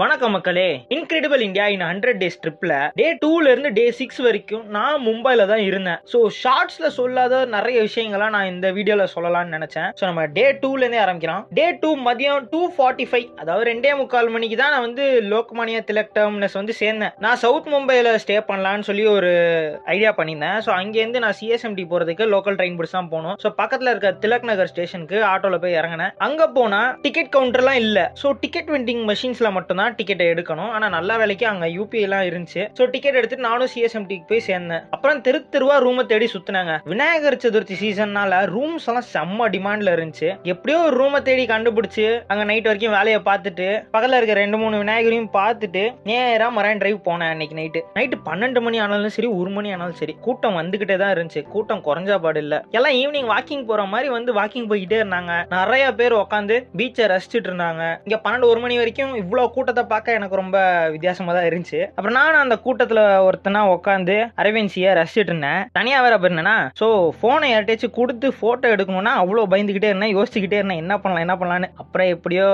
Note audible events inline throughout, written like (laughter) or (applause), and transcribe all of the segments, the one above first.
வணக்கம் மக்களே incredible India in hundred days ட்ரிப்ல டே டூல இருந்து டே சிக்ஸ் வரைக்கும் நான் மும்பைல தான் இருந்தேன் ஸோ ஷார்ட்ஸ்ல சொல்லாத நிறைய விஷயங்களா நான் இந்த வீடியோல சொல்லலாம்னு நினைச்சேன் ஸோ நம்ம டே டூல இருந்தே ஆரம்பிக்கிறோம் டே டூ மதியம் டூ ஃபார்ட்டி ஃபைவ் அதாவது ரெண்டே முக்கால் மணிக்கு தான் நான் வந்து லோக்மானிய திலக் டெர்மினஸ் வந்து சேர்ந்தேன் நான் சவுத் மும்பைல ஸ்டே பண்ணலான்னு சொல்லி ஒரு ஐடியா பண்ணியிருந்தேன் ஸோ அங்கேருந்து நான் சிஎஸ்எம்டி போறதுக்கு லோக்கல் ட்ரெயின் பிடிச்சி தான் போனோம் ஸோ பக்கத்துல இருக்க திலக் நகர் ஸ்டேஷனுக்கு ஆட்டோல போய் இறங்கினேன் அங்க போனா டிக்கெட் கவுண்டர்லாம் இல்லை ஸோ டிக்கெட் வெண்டிங் மெஷின்ஸ்ல மட்டும் தான் டிக்கெட்டை எடுக்கணும் ஆனால் நல்ல வேலைக்கு அங்கே யூபிஐலாம் இருந்துச்சு ஸோ டிக்கெட் எடுத்துட்டு நானும் சிஎஸ்எம்டிக்கு போய் சேர்ந்தேன் அப்புறம் தெரு தெருவாக ரூமை தேடி சுற்றினாங்க விநாயகர் சதுர்த்தி சீசன்னால ரூம்ஸ் எல்லாம் செம்ம டிமாண்டில் இருந்துச்சு எப்படியோ ஒரு ரூமை தேடி கண்டுபிடிச்சி அங்கே நைட் வரைக்கும் வேலையை பார்த்துட்டு பகலில் இருக்கிற ரெண்டு மூணு விநாயகரையும் பார்த்துட்டு நேராக மரைன் டிரைவ் போனேன் அன்னைக்கு நைட்டு நைட்டு பன்னெண்டு மணி ஆனாலும் சரி ஒரு மணி ஆனாலும் சரி கூட்டம் வந்துகிட்டே தான் இருந்துச்சு கூட்டம் குறைஞ்சா பாடு இல்லை எல்லாம் ஈவினிங் வாக்கிங் போகிற மாதிரி வந்து வாக்கிங் போய்கிட்டே இருந்தாங்க நிறைய பேர் உட்காந்து பீச்சை ரசிச்சுட்டு இருந்தாங்க இங்கே பன்னெண்டு ஒரு மணி வரைக்கும் இவ்வளோ கூட்டம் கூட்டத்தை பார்க்க எனக்கு ரொம்ப வித்தியாசமா தான் இருந்துச்சு அப்புறம் நான் அந்த கூட்டத்தில் ஒருத்தனா உட்காந்து அரவிந்த்சியை ரசிச்சுட்டு இருந்தேன் தனியாக வேற என்னன்னா ஸோ ஃபோனை யார்ட்டேச்சும் கொடுத்து ஃபோட்டோ எடுக்கணும்னா அவ்வளோ பயந்துக்கிட்டே இருந்தேன் யோசிச்சுக்கிட்டே இருந்தேன் என்ன பண்ணலாம் என்ன பண்ணலான்னு அப்புறம் எப்படியோ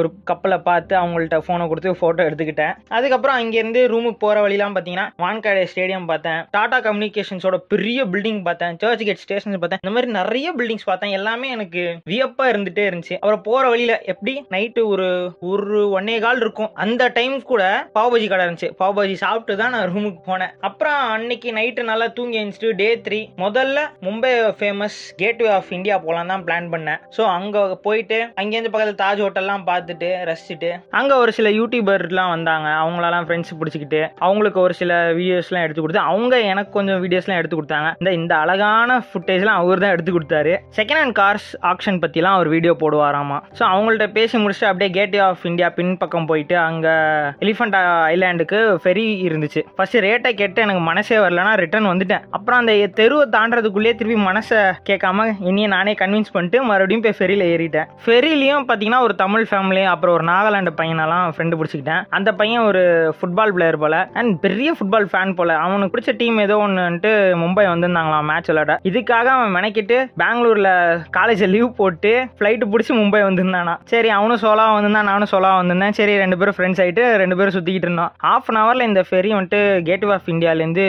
ஒரு கப்பலை பார்த்து அவங்கள்ட்ட ஃபோனை கொடுத்து ஃபோட்டோ எடுத்துக்கிட்டேன் அதுக்கப்புறம் இருந்து ரூமுக்கு போகிற வழியெல்லாம் பார்த்தீங்கன்னா வான்காடே ஸ்டேடியம் பார்த்தேன் டாடா கம்யூனிகேஷன்ஸோட பெரிய பில்டிங் பார்த்தேன் சர்ச் கேட் ஸ்டேஷன் பார்த்தேன் இந்த மாதிரி நிறைய பில்டிங்ஸ் பார்த்தேன் எல்லாமே எனக்கு வியப்பாக இருந்துகிட்டே இருந்துச்சு அப்புறம் போகிற வழியில் எப்படி நைட்டு ஒரு ஒரு ஒன்னே கால் இருக்கும் அந்த டைம் கூட பாவபாஜி கடை இருந்துச்சு பாவபாஜி சாப்பிட்டு தான் நான் ரூமுக்கு போனேன் அப்புறம் அன்னைக்கு நைட்டு நல்லா தூங்கி எழுந்துட்டு டே த்ரீ முதல்ல Mumbai famous gateway of India போகலாம் தான் பிளான் பண்ணேன் ஸோ அங்கே போயிட்டு அங்கேருந்து பக்கத்தில் தாஜ் ஹோட்டல்லாம் பார்த்துட்டு ரசிச்சுட்டு அங்கே ஒரு சில யூடியூபர்லாம் வந்தாங்க அவங்களெல்லாம் ஃப்ரெண்ட்ஸ் பிடிச்சிக்கிட்டு அவங்களுக்கு ஒரு சில வீடியோஸ்லாம் எடுத்து கொடுத்து அவங்க எனக்கு கொஞ்சம் வீடியோஸ்லாம் எடுத்து கொடுத்தாங்க இந்த இந்த அழகான ஃபுட்டேஜ்லாம் அவர் தான் எடுத்து கொடுத்தாரு செகண்ட் ஹேண்ட் கார்ஸ் ஆக்ஷன் பற்றிலாம் அவர் வீடியோ போடுவாராமா ஸோ அவங்கள்ட்ட பேசி முடிச்சுட்டு அப்படியே கேட்வே ஆஃப் இந்தியா பின் பக்கம் போயிட்டு அங்கே எலிஃபண்ட் ஐலாண்டுக்கு ஃபெரி இருந்துச்சு ஃபர்ஸ்ட் ரேட்டை கேட்டு எனக்கு மனசே வரலன்னா ரிட்டர்ன் வந்துட்டேன் அப்புறம் அந்த தெருவை தாண்டதுக்குள்ளேயே திருப்பி மனசை கேட்காம என்னையே நானே கன்வின்ஸ் பண்ணிட்டு மறுபடியும் போய் ஃபெரியில் ஏறிட்டேன் ஃபெரிலையும் பார்த்தீங்கன்னா ஒரு தமிழ் ஃபேமிலி அப்புறம் ஒரு நாகாலாண்டு பையனெல்லாம் ஃப்ரெண்டு பிடிச்சிக்கிட்டேன் அந்த பையன் ஒரு ஃபுட்பால் பிளேயர் போல அண்ட் பெரிய ஃபுட்பால் ஃபேன் போல அவனுக்கு பிடிச்ச டீம் ஏதோ ஒன்றுன்ட்டு மும்பை வந்திருந்தாங்களாம் மேட்ச் விளையாட இதுக்காக அவன் மெனக்கிட்டு பெங்களூரில் காலேஜில் லீவ் போட்டு ஃப்ளைட்டு பிடிச்சி மும்பை வந்திருந்தானா சரி அவனும் சோலாக வந்திருந்தான் நானும் சோலாக வந்திருந்தேன் சரி ரெண்டு பேரும் பேரும் ஃப்ரெண்ட்ஸ் ஆகிட்டு ரெண்டு பேரும் சுற்றிக்கிட்டு இருந்தோம் ஆஃப் அன் ஹவரில் இந்த ஃபெரி வந்துட்டு கேட்வே ஆஃப் இந்தியாவிலேருந்து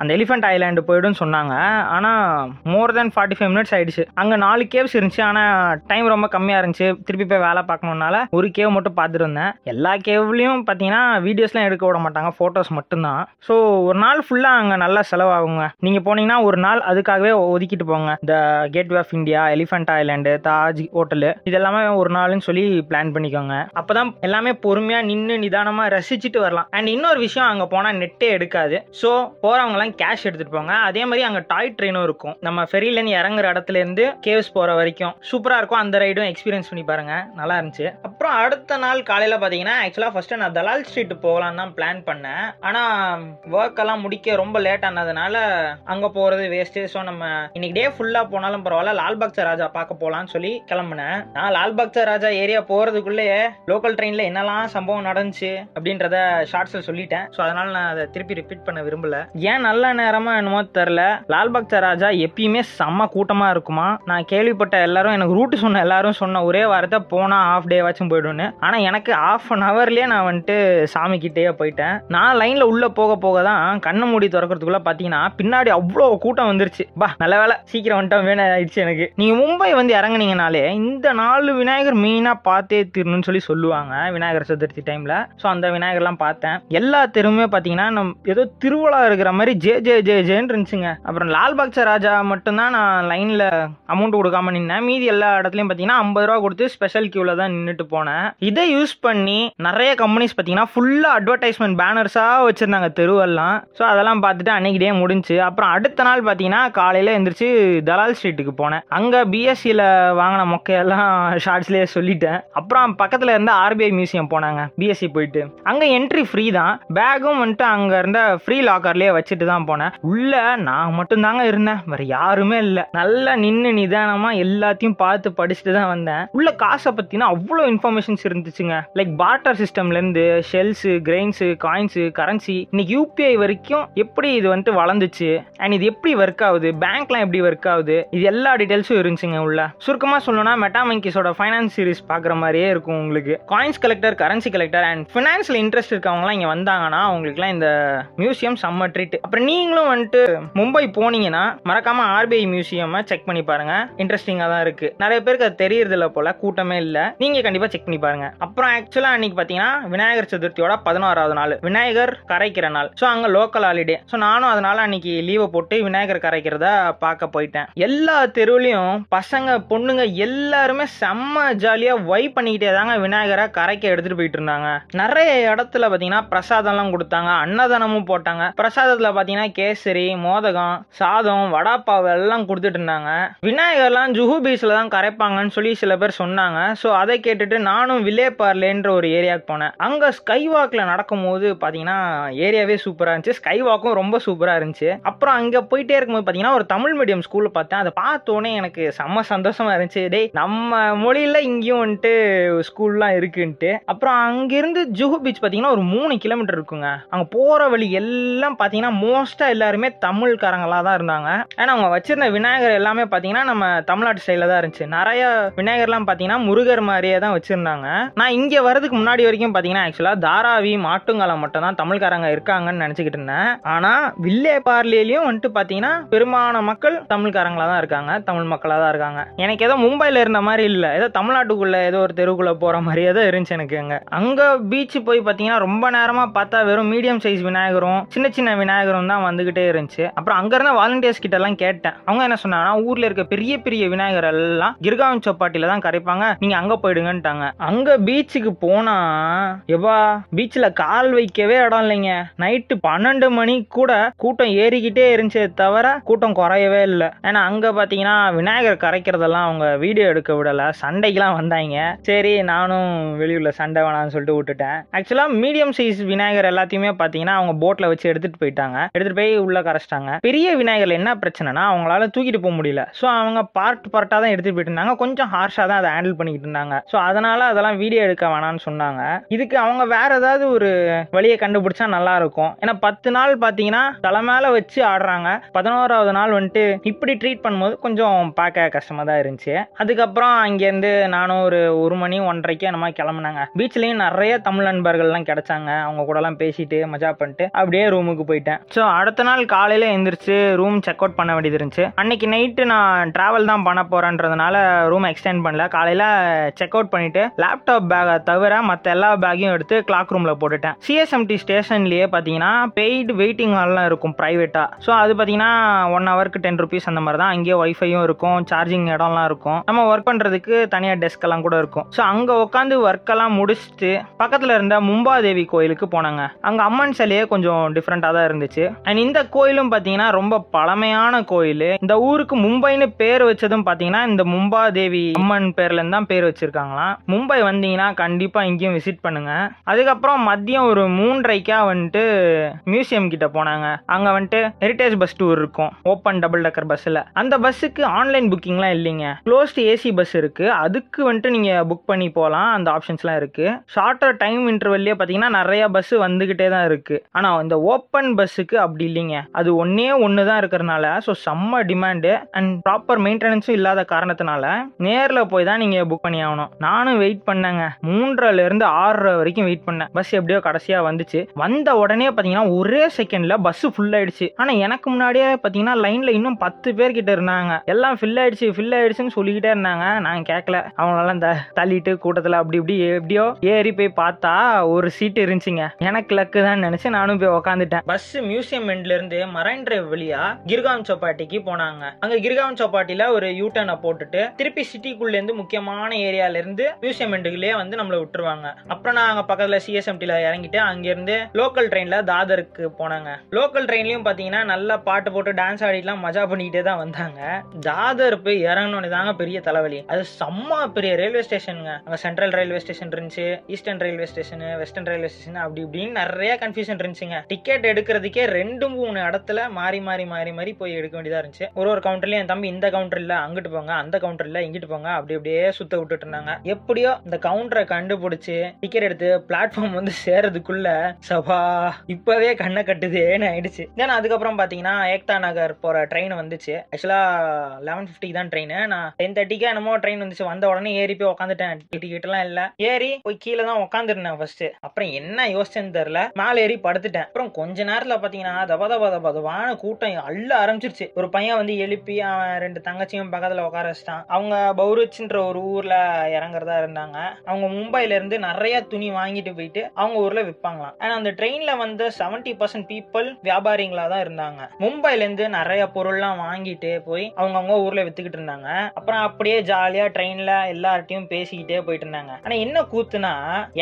அந்த எலிஃபென்ட் ஐலாண்டு போய்டும்னு சொன்னாங்க ஆனால் more than forty five minutes ஆகிடுச்சு அங்கே நாலு கேவ்ஸ் இருந்துச்சு ஆனால் டைம் ரொம்ப கம்மியாக இருந்துச்சு திருப்பி போய் வேலை பார்க்கணுனால ஒரு கேவ் மட்டும் பார்த்துட்டு இருந்தேன் எல்லா கேவ்லையும் பார்த்தீங்கன்னா வீடியோஸ்லாம் எடுக்க விட மாட்டாங்க ஃபோட்டோஸ் மட்டும்தான் ஸோ ஒரு நாள் ஃபுல்லாக அங்கே நல்லா செலவாகுங்க நீங்கள் போனீங்கன்னா ஒரு நாள் அதுக்காகவே ஒதுக்கிட்டு போங்க இந்த gateway of India elephant island Taj hotel இதெல்லாமே ஒரு நாள்னு சொல்லி பிளான் பண்ணிக்கோங்க அப்போ தான் எல்லாமே பொறுமையாக பொறுமையாக நின்று நிதானமாக ரசிச்சுட்டு வரலாம் அண்ட் இன்னொரு விஷயம் அங்கே போனால் நெட்டே எடுக்காது ஸோ போகிறவங்கலாம் கேஷ் எடுத்துகிட்டு போங்க அதே மாதிரி அங்கே டாய் ட்ரெயினும் இருக்கும் நம்ம ஃபெரியிலேருந்து இறங்குற இடத்துலேருந்து கேவ்ஸ் போகிற வரைக்கும் சூப்பராக இருக்கும் அந்த ரைடும் எக்ஸ்பீரியன்ஸ் பண்ணி பாருங்கள் நல்லா இருந்துச்சு அப்புறம் அடுத்த நாள் காலையில் பார்த்தீங்கன்னா ஆக்சுவலாக ஃபஸ்ட்டு நான் தலால் ஸ்ட்ரீட் போகலான்னு தான் பிளான் பண்ணேன் ஆனால் ஒர்க் எல்லாம் முடிக்க ரொம்ப லேட் ஆனதுனால அங்கே போகிறது வேஸ்ட்டு ஸோ நம்ம இன்னைக்கு டே ஃபுல்லாக போனாலும் பரவாயில்ல பக்சர் ராஜா பார்க்க போகலான்னு சொல்லி கிளம்புனேன் நான் பக்சர் ராஜா ஏரியா போகிறதுக்குள்ளே லோக்கல் ட்ரெயினில் என்னெல்லாம் சம்பவம் நடந்துச்சு அப்படின்றத ஷார்ட்ஸில் சொல்லிட்டேன் ஸோ அதனால் நான் அதை திருப்பி ரிப்பீட் பண்ண விரும்பல ஏன் நல்ல நேரமா என்னமோ தெரில லால்பாக் ராஜா எப்பயுமே செம்ம கூட்டமாக இருக்குமா நான் கேள்விப்பட்ட எல்லாரும் எனக்கு ரூட் சொன்ன எல்லாரும் சொன்ன ஒரே வாரத்தை போனால் டே டேவாச்சும் போயிடும்னு ஆனால் எனக்கு ஹாஃப் அன் ஹவர்லயே நான் வந்துட்டு சாமிக்கிட்டே போயிட்டேன் நான் லைனில் உள்ளே போக போக தான் கண்ண மூடி திறக்கிறதுக்குள்ள பார்த்தீங்கன்னா பின்னாடி அவ்வளோ கூட்டம் வந்துருச்சு பா நல்ல வேலை சீக்கிரம் வந்துட்டோம் வேணா ஆயிடுச்சு எனக்கு நீங்கள் மும்பை வந்து இறங்குனீங்கனாலே இந்த நாலு விநாயகர் மெயினாக பார்த்தே தீரணும்னு சொல்லி சொல்லுவாங்க விநாயகர் சதுர்த்தி சதுர்த்தி டைமில் ஸோ அந்த விநாயகர்லாம் பார்த்தேன் எல்லா தெருவுமே பார்த்தீங்கன்னா நம் ஏதோ திருவிழா இருக்கிற மாதிரி ஜே ஜே ஜே ஜேன்னு இருந்துச்சுங்க அப்புறம் லால் பாக்சர் ராஜா மட்டும்தான் நான் லைனில் அமௌண்ட் கொடுக்காம நின்னேன் மீதி எல்லா இடத்துலையும் பார்த்தீங்கன்னா ஐம்பது ரூபா கொடுத்து ஸ்பெஷல் கியூவில் தான் நின்றுட்டு போனேன் இதை யூஸ் பண்ணி நிறைய கம்பெனிஸ் பார்த்தீங்கன்னா ஃபுல்லாக அட்வர்டைஸ்மெண்ட் பேனர்ஸாக வச்சுருந்தாங்க தெருவெல்லாம் ஸோ அதெல்லாம் பார்த்துட்டு அன்னைக்கு முடிஞ்சு அப்புறம் அடுத்த நாள் பார்த்தீங்கன்னா காலையில் எழுந்திரிச்சு தலால் ஸ்ட்ரீட்டுக்கு போனேன் அங்கே பிஎஸ்சியில் வாங்கின மொக்கையெல்லாம் ஷார்ட்ஸ்லேயே (laughs) சொல்லிட்டேன் அப்புறம் பக்கத்தில் இருந்த ஆர்பிஐ மியூசியம் போனாங்க போகிறாங்க பிஎஸ்சி போயிட்டு அங்க என்ட்ரி ஃப்ரீ தான் பேகும் வந்துட்டு அங்க இருந்த ஃப்ரீ லாக்கர்லயே வச்சுட்டு தான் போனேன் உள்ள நான் மட்டும் தாங்க இருந்தேன் வேற யாருமே இல்ல நல்லா நின்று நிதானமா எல்லாத்தையும் பார்த்து படிச்சுட்டு தான் வந்தேன் உள்ள காசை பத்தினா அவ்வளவு இன்ஃபர்மேஷன்ஸ் இருந்துச்சுங்க லைக் பார்ட்டர் இருந்து ஷெல்ஸ் கிரெயின்ஸ் காயின்ஸ் கரன்சி இன்னைக்கு யூபிஐ வரைக்கும் எப்படி இது வந்துட்டு வளர்ந்துச்சு அண்ட் இது எப்படி ஒர்க் ஆகுது பேங்க்லாம் எப்படி ஒர்க் ஆகுது இது எல்லா டீடைல்ஸும் இருந்துச்சுங்க உள்ள சுருக்கமா சொல்லணும்னா மெட்டாமங்கிஸோட ஃபைனான்ஸ் சீரிஸ் பாக்குற மாதிரியே இருக்கும் உங்களுக்கு coins collector currency collector and ஃபினான்ஸில் இன்ட்ரெஸ்ட் இருக்கவங்களாம் இங்கே வந்தாங்கன்னா அவங்களுக்குலாம் இந்த மியூசியம் செம்ம ட்ரீட் அப்புறம் நீங்களும் வந்துட்டு மும்பை போனீங்கன்னா மறக்காம ஆர்பிஐ மியூசியமை செக் பண்ணி பாருங்க இன்ட்ரெஸ்டிங்காக தான் இருக்கு நிறைய பேருக்கு அது தெரியறதில்ல போல கூட்டமே இல்லை நீங்க கண்டிப்பா செக் பண்ணி பாருங்க அப்புறம் ஆக்சுவலா அன்னைக்கு பாத்தீங்கன்னா விநாயகர் சதுர்த்தியோட பதினோராவது நாள் விநாயகர் கரைக்கிற நாள் ஸோ அங்க லோக்கல் ஹாலிடே ஸோ நானும் அதனால அன்னைக்கு லீவை போட்டு விநாயகர் கரைக்கிறத பார்க்க போயிட்டேன் எல்லா தெருவிலையும் பசங்க பொண்ணுங்க எல்லாருமே செம்ம ஜாலியாக வைப் பண்ணிக்கிட்டே தாங்க விநாயகரை கரைக்க எடுத்துட்டு போயிட்டு கொடுத்துருந்தாங்க நிறைய இடத்துல பார்த்தீங்கன்னா பிரசாதம்லாம் கொடுத்தாங்க அன்னதானமும் போட்டாங்க பிரசாதத்தில் பார்த்தீங்கன்னா கேசரி மோதகம் சாதம் வடாப்பாவு எல்லாம் கொடுத்துட்டு இருந்தாங்க விநாயகர்லாம் ஜுஹு பீச்சில் தான் கரைப்பாங்கன்னு சொல்லி சில பேர் சொன்னாங்க ஸோ அதை கேட்டுட்டு நானும் பார்லேன்ற ஒரு ஏரியாவுக்கு போனேன் அங்கே ஸ்கை வாக்கில் போது பார்த்தீங்கன்னா ஏரியாவே சூப்பராக இருந்துச்சு ஸ்கை வாக்கும் ரொம்ப சூப்பராக இருந்துச்சு அப்புறம் அங்கே போயிட்டே இருக்கும்போது பார்த்தீங்கன்னா ஒரு தமிழ் மீடியம் ஸ்கூலில் பார்த்தேன் அதை பார்த்தோன்னே எனக்கு செம்ம சந்தோஷமாக இருந்துச்சு டேய் நம்ம மொழியில் இங்கேயும் வந்துட்டு ஸ்கூல்லாம் இருக்குன்ட்டு அப்புறம் அங்கேருந்து ஜுஹு பீச் பார்த்தீங்கன்னா ஒரு மூணு கிலோமீட்டர் இருக்குங்க அங்கே போகிற வழி எல்லாம் பார்த்தீங்கன்னா மோஸ்ட்டாக எல்லாருமே தமிழ்காரங்களாக தான் இருந்தாங்க ஏன்னா அவங்க வச்சிருந்த விநாயகர் எல்லாமே பார்த்தீங்கன்னா நம்ம தமிழ்நாட்டு ஸ்டைலில் தான் இருந்துச்சு நிறைய விநாயகர்லாம் பார்த்தீங்கன்னா முருகர் மாதிரியே தான் வச்சுருந்தாங்க நான் இங்கே வரதுக்கு முன்னாடி வரைக்கும் பார்த்தீங்கன்னா ஆக்சுவலாக தாராவி மாட்டுங்காலம் மட்டும் தான் தமிழ்காரங்க இருக்காங்கன்னு நினச்சிக்கிட்டு இருந்தேன் ஆனால் வில்லே பார்லேயும் வந்துட்டு பார்த்தீங்கன்னா பெரும்பாலான மக்கள் தமிழ்காரங்களாக தான் இருக்காங்க தமிழ் மக்களாக தான் இருக்காங்க எனக்கு ஏதோ மும்பையில் இருந்த மாதிரி இல்லை ஏதோ தமிழ்நாட்டுக்குள்ளே ஏதோ ஒரு தெருவுக்குள்ளே போகிற மாதிரியே தான் இருந்துச்சு எனக்கு அங்கே அங்கே பீச் போய் பார்த்தீங்கன்னா ரொம்ப நேரமாக பார்த்தா வெறும் மீடியம் சைஸ் விநாயகரும் சின்ன சின்ன விநாயகரும் தான் வந்துகிட்டே இருந்துச்சு அப்புறம் அங்கே இருந்த வாலண்டியர்ஸ் கிட்ட எல்லாம் கேட்டேன் அவங்க என்ன சொன்னாங்கன்னா ஊரில் இருக்க பெரிய பெரிய விநாயகர் எல்லாம் கிர்காவன் சோப்பாட்டியில் தான் கரைப்பாங்க நீங்கள் அங்கே போயிடுங்கன்ட்டாங்க அங்கே பீச்சுக்கு போனால் எவ்வா பீச்சில் கால் வைக்கவே இடம் இல்லைங்க நைட்டு பன்னெண்டு மணி கூட கூட்டம் ஏறிக்கிட்டே இருந்துச்சே தவிர கூட்டம் குறையவே இல்லை ஏன்னா அங்கே பார்த்தீங்கன்னா விநாயகர் கரைக்கிறதெல்லாம் அவங்க வீடியோ எடுக்க விடலை சண்டைக்கெலாம் வந்தாங்க சரி நானும் வெளியூரில் சண்டை வேணாம் சொல்லிட்டு விட்டுட்டேன் ஆக்சுவலா மீடியம் சைஸ் விநாயகர் எல்லாத்தையுமே பாத்தீங்கன்னா அவங்க போட்டில் வச்சு எடுத்துட்டு போயிட்டாங்க எடுத்துட்டு போய் உள்ள கரைச்சிட்டாங்க பெரிய விநாயகர் என்ன பிரச்சனைனா அவங்களால தூக்கிட்டு போக முடியல சோ அவங்க பார்ட் பார்ட்டா தான் எடுத்துட்டு போயிட்டு இருந்தாங்க கொஞ்சம் ஹார்ஷா தான் அதை ஹேண்டில் பண்ணிட்டு இருந்தாங்க ஸோ அதனால அதெல்லாம் வீடியோ எடுக்க வேணாம்னு சொன்னாங்க இதுக்கு அவங்க வேற ஏதாவது ஒரு வழியை கண்டுபிடிச்சா நல்லா இருக்கும் ஏன்னா பத்து நாள் பார்த்தீங்கன்னா தலை மேல வச்சு ஆடுறாங்க பதினோராவது நாள் வந்துட்டு இப்படி ட்ரீட் பண்ணும்போது கொஞ்சம் பார்க்க கஷ்டமா தான் இருந்துச்சு அதுக்கப்புறம் அங்கேருந்து நானும் ஒரு ஒரு மணி ஒன்றரைக்கு என்னமா கிளம்புனாங்க பீச்லயும் நிறைய தமிழ் நண்பர்கள்லாம் கிடைச்சாங்க அவங்க கூடலாம் பேசிட்டு மஜா பண்ணிட்டு அப்படியே ரூமுக்கு போயிட்டேன் ஸோ அடுத்த நாள் காலையில் எழுந்திரிச்சு ரூம் செக் அவுட் பண்ண வேண்டியது இருந்துச்சு அன்னைக்கு நைட்டு நான் ட்ராவல் தான் பண்ண போகிறேன்றதுனால ரூம் எக்ஸ்டெண்ட் பண்ணல காலையில் செக் அவுட் பண்ணிவிட்டு லேப்டாப் பேகை தவிர மற்ற எல்லா பேக்கையும் எடுத்து கிளாக் ரூமில் போட்டுட்டேன் சிஎஸ்எம்டி ஸ்டேஷன்லேயே பார்த்தீங்கன்னா பெய்டு வெயிட்டிங் ஹால்லாம் இருக்கும் ப்ரைவேட்டாக ஸோ அது பார்த்தீங்கன்னா ஒன் ஹவருக்கு டென் ருபீஸ் அந்த மாதிரி தான் அங்கேயே ஒய்ஃபையும் இருக்கும் சார்ஜிங் இடம்லாம் இருக்கும் நம்ம ஒர்க் பண்ணுறதுக்கு தனியாக டெஸ்க் எல்லாம் கூட இருக்கும் ஸோ அங்கே உட்காந்து ஒர்க்கெல்லாம் முடிச்சுட்டு முடிச்சுட்டு பக்கத்தில் இருந்த மும்பாதேவி கோயிலுக்கு போனாங்க அங்கே அம்மன் சிலையே கொஞ்சம் டிஃப்ரெண்ட்டாக தான் இருந்துச்சு அண்ட் இந்த கோயிலும் பார்த்தீங்கன்னா ரொம்ப பழமையான கோயில் இந்த ஊருக்கு மும்பைன்னு பேர் வச்சதும் பார்த்தீங்கன்னா இந்த மும்பாதேவி அம்மன் பேர்லேருந்து தான் பேர் வச்சிருக்காங்களாம் மும்பை வந்தீங்கன்னா கண்டிப்பாக இங்கேயும் விசிட் பண்ணுங்க அதுக்கப்புறம் மதியம் ஒரு மூன்றைக்கா வந்துட்டு மியூசியம் கிட்ட போனாங்க அங்கே வந்துட்டு ஹெரிட்டேஜ் பஸ் டூர் இருக்கும் ஓப்பன் டபுள் டக்கர் பஸ்ஸில் அந்த பஸ்ஸுக்கு ஆன்லைன் புக்கிங்லாம் இல்லைங்க க்ளோஸ்ட் ஏசி பஸ் இருக்குது அதுக்கு வந்துட்டு நீங்கள் புக் பண்ணி போகலாம் அந்த ஆப்ஷன்ஸ்லாம் இருக்குது ஷார்ட்டர் டைம் இன்டர்வல்லே பார்த்தீங்கன்னா நிறையா பஸ்ஸு வந்துக்கிட்டே தான் இருக்குது ஆனால் இந்த ஓப்பன் பஸ்ஸுக்கு அப்படி இல்லைங்க அது ஒன்றே ஒன்று தான் இருக்கிறனால ஸோ செம்ம டிமாண்டு அண்ட் ப்ராப்பர் மெயின்டெனன்ஸும் இல்லாத காரணத்தினால நேரில் போய் தான் நீங்கள் புக் பண்ணி ஆகணும் நானும் வெயிட் பண்ணேங்க மூன்றரைலேருந்து ஆறரை வரைக்கும் வெயிட் பண்ணேன் பஸ் எப்படியோ கடைசியாக வந்துச்சு வந்த உடனே பார்த்தீங்கன்னா ஒரே செகண்டில் பஸ்ஸு ஃபுல் ஆயிடுச்சு ஆனால் எனக்கு முன்னாடியே பார்த்தீங்கன்னா லைனில் இன்னும் பத்து பேர் கிட்ட இருந்தாங்க எல்லாம் ஃபில் ஆயிடுச்சு ஃபில் ஆயிடுச்சுன்னு சொல்லிக்கிட்டே இருந்தாங்க நான் கேட்கல அவங்களெல்லாம் த தள்ளிட்டு கூட்டத்தில் அப்படி இப்படி எப்படியோ ஏ ஏறி போய் பார்த்தா ஒரு சீட்டு இருந்துச்சுங்க எனக்கு லக்கு தான் நினைச்சு நானும் போய் உக்காந்துட்டேன் பஸ் மியூசியம் எண்ட்ல இருந்து மரைன் டிரைவ் வழியா கிர்காம் சோப்பாட்டிக்கு போனாங்க அங்க கிர்காம் சோப்பாட்டில ஒரு யூட்டர்னை போட்டுட்டு திருப்பி சிட்டிக்குள்ள இருந்து முக்கியமான ஏரியால இருந்து மியூசியம் எண்டுக்குள்ளேயே வந்து நம்மள விட்டுருவாங்க அப்புறம் நான் அங்க பக்கத்துல சிஎஸ்எம்டில இறங்கிட்டு அங்க இருந்து லோக்கல் ட்ரெயின்ல தாதருக்கு போனாங்க லோக்கல் ட்ரெயின்லயும் பாத்தீங்கன்னா நல்லா பாட்டு போட்டு டான்ஸ் எல்லாம் மஜா பண்ணிக்கிட்டே தான் வந்தாங்க தாதர் போய் இறங்கணும்னு தாங்க பெரிய தலைவலி அது செம்ம பெரிய ரயில்வே ஸ்டேஷனுங்க அங்க சென்ட்ரல் ரயில்வே ஸ்டேஷன் இருந்துச்சு eastern railway station western railway station அப்படி இப்படின்னு நிறைய கன்ஃபியூஷன் இருந்துச்சுங்க டிக்கெட் எடுக்கிறதுக்கே ரெண்டு மூணு இடத்துல மாறி மாறி மாறி மாறி போய் எடுக்க வேண்டியதாக இருந்துச்சு ஒரு ஒரு கவுண்டர்லேயும் என் தம்பி இந்த கவுண்டர் இல்ல அங்கிட்டு போங்க அந்த கவுண்டர் இல்ல இங்கிட்டு போங்க அப்படி அப்படியே சுத்த விட்டுட்டு இருந்தாங்க எப்படியோ இந்த கவுண்டரை கண்டுபிடிச்சு டிக்கெட் எடுத்து பிளாட்ஃபார்ம் வந்து சேர்றதுக்குள்ள சபா இப்பவே கண்ணை கட்டுதேன்னு ஆயிடுச்சு தென் அதுக்கப்புறம் பாத்தீங்கன்னா ஏக்தா நகர் போற ட்ரெயின் வந்துச்சு ஆக்சுவலா லெவன் ஃபிஃப்டிக்கு தான் ட்ரெயின் நான் டென் தேர்ட்டிக்கு என்னமோ ட்ரெயின் வந்துச்சு வந்த உடனே ஏறி போய் உட்காந்துட்டேன் டிக்கெட் எல்லாம் இல்ல ஏறி போய் கீழே தான் உட்காந்துருந்தேன் ஃபர்ஸ்ட் அப்புறம் என்ன யோசிச்சேன்னு தெரியல மேலே ஏறி படுத்துட்டேன் அப்புறம் கொஞ்ச நேரத்துல பாத்தீங்கன்னா தப தப தபான கூட்டம் அள்ள ஆரம்பிச்சிருச்சு ஒரு பையன் வந்து எழுப்பி அவன் ரெண்டு தங்கச்சியும் பக்கத்துல உட்கார வச்சிட்டான் அவங்க பௌரட்சின்ற ஒரு ஊர்ல இறங்குறதா இருந்தாங்க அவங்க மும்பைல இருந்து நிறைய துணி வாங்கிட்டு போயிட்டு அவங்க ஊர்ல விற்பாங்களாம் ஆனா அந்த ட்ரெயின்ல வந்து செவன்டி பர்சன்ட் பீப்புள் வியாபாரிங்களா தான் இருந்தாங்க மும்பைல இருந்து நிறைய பொருள்லாம் வாங்கிட்டு போய் அவங்கவுங்க ஊர்ல வித்துக்கிட்டு இருந்தாங்க அப்புறம் அப்படியே ஜாலியா ட்ரெயின்ல எல்லார்ட்டையும் பேசிக்கிட்டே போயிட்டு இருந்தாங்க ஆனா என்ன கூத்துனா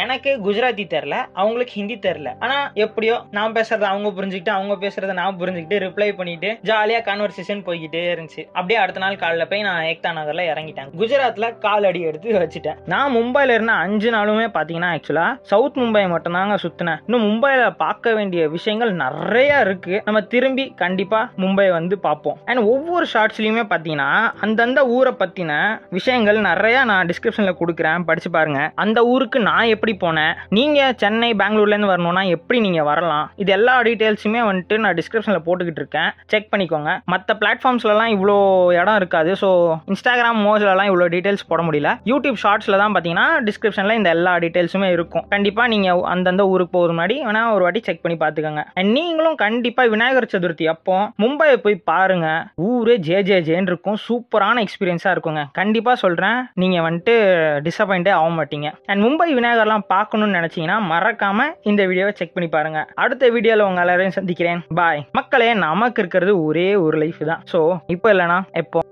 எனக்கு குஜராத்தி தெரில அவங்களுக்கு ஹிந்தி தெரில ஆனா எப்படியோ நான் பேசுறத அவங்க புரிஞ்சுக்கிட்டு அவங்க பேசுறத நான் புரிஞ்சுக்கிட்டு ரிப்ளை பண்ணிட்டு ஜாலியா கான்வர்சேஷன் போய்கிட்டே இருந்துச்சு அப்படியே அடுத்த நாள் காலைல போய் நான் ஏக்தா நகர்ல இறங்கிட்டேன் குஜராத்ல அடி எடுத்து வச்சுட்டேன் நான் மும்பைல இருந்த அஞ்சு நாளுமே பாத்தீங்கன்னா ஆக்சுவலா சவுத் மும்பை மட்டும் தாங்க சுத்தினேன் இன்னும் மும்பைல பார்க்க வேண்டிய விஷயங்கள் நிறைய இருக்கு நம்ம திரும்பி கண்டிப்பா மும்பை வந்து பார்ப்போம் அண்ட் ஒவ்வொரு ஷார்ட்ஸ்லயுமே பாத்தீங்கன்னா அந்தந்த ஊரை பத்தின விஷயங்கள் நிறைய நான் டிஸ்கிரிப்ஷன்ல கொடுக்குறேன் படிச்சு பாருங்க அந்த ஊருக்கு நான் நான் எப்படி போனேன் நீங்கள் சென்னை பெங்களூர்லேருந்து வரணும்னா எப்படி நீங்கள் வரலாம் இது எல்லா டீட்டெயில்ஸுமே வந்துட்டு நான் டிஸ்கிரிப்ஷனில் போட்டுக்கிட்டு இருக்கேன் செக் பண்ணிக்கோங்க மற்ற பிளாட்ஃபார்ம்ஸ்லலாம் இவ்வளோ இடம் இருக்காது ஸோ இன்ஸ்டாகிராம் மோஸ்லலாம் இவ்வளோ டீட்டெயில்ஸ் போட முடியல யூடியூப் ஷார்ட்ஸில் தான் பார்த்தீங்கன்னா டிஸ்கிரிப்ஷனில் இந்த எல்லா டீட்டெயில்ஸுமே இருக்கும் கண்டிப்பாக நீங்கள் அந்தந்த ஊருக்கு போகிற முன்னாடி வேணால் ஒரு வாட்டி செக் பண்ணி பார்த்துக்கோங்க அண்ட் நீங்களும் கண்டிப்பாக விநாயகர் சதுர்த்தி அப்போ மும்பை போய் பாருங்க ஊரே ஜே ஜே ஜேன்னு இருக்கும் சூப்பரான எக்ஸ்பீரியன்ஸாக இருக்குங்க கண்டிப்பாக சொல்கிறேன் நீங்கள் வந்துட்டு டிசப்பாயிண்டே ஆக மாட்டீங்க அண்ட் மும்பை விநாயகர் விநாயகர்லாம் பார்க்கணும்னு நினைச்சீங்கன்னா மறக்காம இந்த வீடியோவை செக் பண்ணி பாருங்க அடுத்த வீடியோல உங்க எல்லாரையும் சந்திக்கிறேன் பாய் மக்களே நமக்கு இருக்கிறது ஒரே ஒரு லைஃப் தான் சோ இப்போ இல்லைனா எப்போ